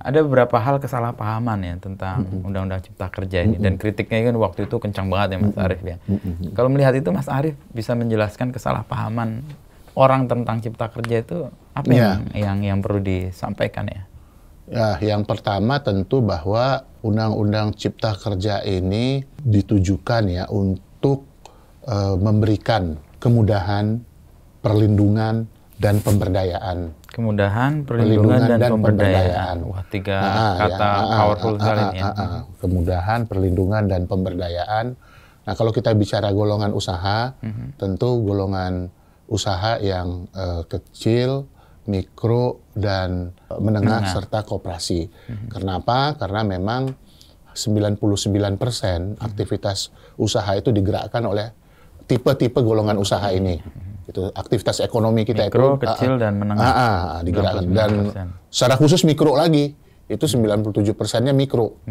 ada beberapa hal kesalahpahaman ya tentang undang-undang cipta kerja ini dan kritiknya kan waktu itu kencang banget ya Mas Arief ya. Kalau melihat itu Mas Arief bisa menjelaskan kesalahpahaman orang tentang cipta kerja itu apa yeah. yang yang yang perlu disampaikan ya? Ya, yang pertama tentu bahwa undang-undang cipta kerja ini ditujukan ya untuk uh, memberikan kemudahan, perlindungan dan pemberdayaan. Kemudahan, perlindungan, perlindungan dan, dan pemberdayaan. pemberdayaan. Wah, tiga nah, ah, kata ya, ah, ah, powerful sekali ya. Kemudahan, perlindungan dan pemberdayaan. Nah, kalau kita bicara golongan usaha, mm -hmm. tentu golongan usaha yang uh, kecil, mikro dan menengah, menengah. serta koperasi. Mm -hmm. Kenapa? Karena memang 99% aktivitas usaha itu digerakkan oleh tipe-tipe golongan usaha ini gitu aktivitas ekonomi kita mikro, itu kecil ah, ah. dan menengah uh, ah, uh, digerakkan dan secara khusus mikro lagi itu 97 persennya mikro.